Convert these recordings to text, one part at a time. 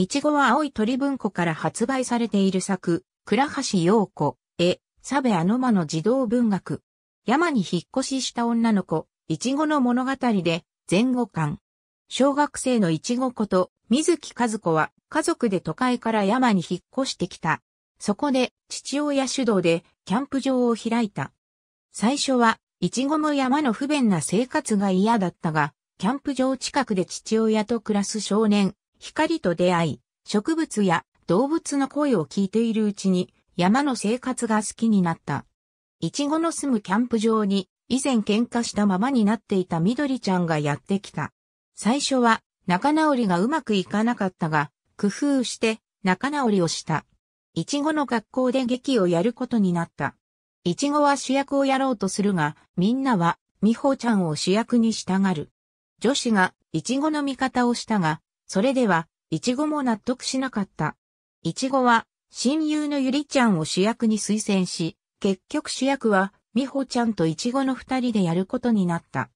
いちごは青い鳥文庫から発売されている作、倉橋陽子、絵、サベアノマの児童文学。山に引っ越しした女の子、いちごの物語で、前後巻。小学生のいちごこと、水木和子は、家族で都会から山に引っ越してきた。そこで、父親主導で、キャンプ場を開いた。最初は、いちごも山の不便な生活が嫌だったが、キャンプ場近くで父親と暮らす少年、光と出会い、植物や動物の声を聞いているうちに山の生活が好きになった。イチゴの住むキャンプ場に以前喧嘩したままになっていた緑ちゃんがやってきた。最初は仲直りがうまくいかなかったが、工夫して仲直りをした。イチゴの学校で劇をやることになった。イチゴは主役をやろうとするが、みんなは、美穂ちゃんを主役にしたがる。女子が、イチゴの味方をしたが、それでは、イチゴも納得しなかった。イチゴは、親友のゆりちゃんを主役に推薦し、結局主役は、美穂ちゃんとイチゴの二人でやることになった。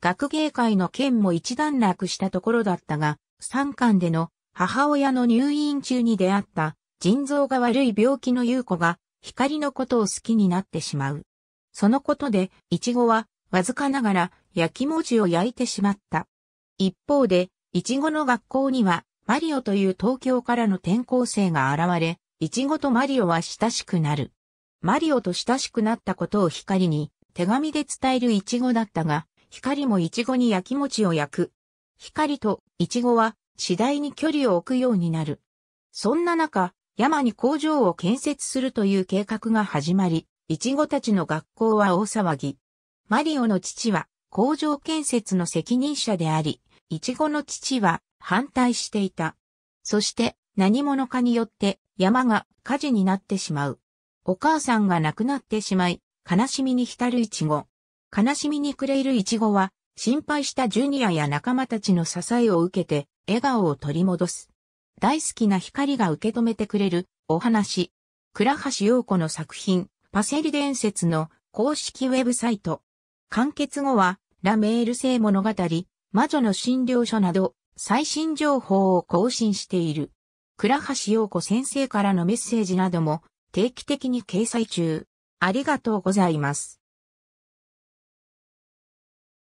学芸会の件も一段落したところだったが、三巻での母親の入院中に出会った腎臓が悪い病気の優子が光のことを好きになってしまう。そのことで、イチゴはわずかながら焼き文字を焼いてしまった。一方で、いちごの学校には、マリオという東京からの転校生が現れ、いちごとマリオは親しくなる。マリオと親しくなったことを光に、手紙で伝えるいちごだったが、光もいちごに焼き餅を焼く。光といちごは次第に距離を置くようになる。そんな中、山に工場を建設するという計画が始まり、いちごたちの学校は大騒ぎ。マリオの父は工場建設の責任者であり、イチゴの父は反対していた。そして何者かによって山が火事になってしまう。お母さんが亡くなってしまい、悲しみに浸るイチゴ。悲しみに暮れるイチゴは、心配したジュニアや仲間たちの支えを受けて、笑顔を取り戻す。大好きな光が受け止めてくれる、お話。倉橋陽子の作品、パセリ伝説の公式ウェブサイト。完結後は、ラメール性物語、魔女の診療所など、最新情報を更新している。倉橋陽子先生からのメッセージなども定期的に掲載中。ありがとうございます。